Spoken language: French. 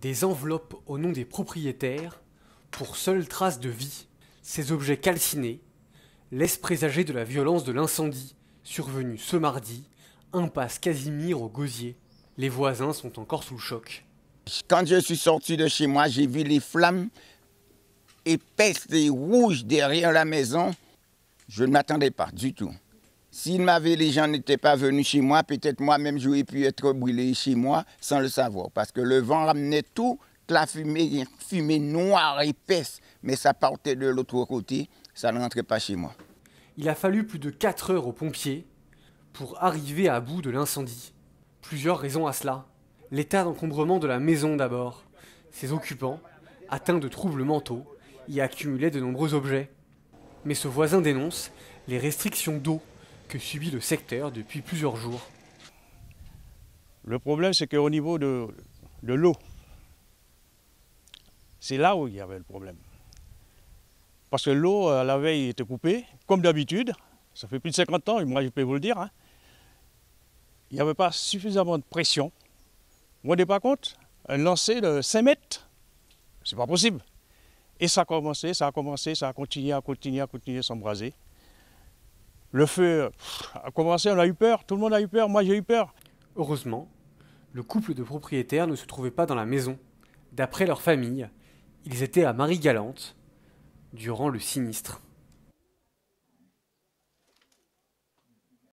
Des enveloppes au nom des propriétaires, pour seule trace de vie. Ces objets calcinés laissent présager de la violence de l'incendie survenu ce mardi, impasse Casimir au Gosier. Les voisins sont encore sous le choc. Quand je suis sorti de chez moi, j'ai vu les flammes épaisses et rouges derrière la maison. Je ne m'attendais pas du tout. S'il m'avait, les gens n'étaient pas venus chez moi, peut-être moi-même j'aurais pu être brûlé chez moi sans le savoir. Parce que le vent ramenait toute la fumée, fumée noire, épaisse, mais ça partait de l'autre côté, ça ne rentrait pas chez moi. Il a fallu plus de 4 heures aux pompiers pour arriver à bout de l'incendie. Plusieurs raisons à cela. L'état d'encombrement de la maison d'abord. Ses occupants, atteints de troubles mentaux, y accumulaient de nombreux objets. Mais ce voisin dénonce les restrictions d'eau que subit le secteur depuis plusieurs jours. Le problème, c'est qu'au niveau de, l'eau, c'est là où il y avait le problème. Parce que l'eau, euh, la veille, était coupée, comme d'habitude. Ça fait plus de 50 ans, moi je peux vous le dire. Hein. Il n'y avait pas suffisamment de pression. Vous ne vous pas compte Un lancer de 5 mètres, c'est pas possible. Et ça a commencé, ça a commencé, ça a continué, à continuer, à continuer à s'embraser. Le feu a commencé, on a eu peur, tout le monde a eu peur, moi j'ai eu peur. Heureusement, le couple de propriétaires ne se trouvait pas dans la maison. D'après leur famille, ils étaient à Marie-Galante durant le sinistre.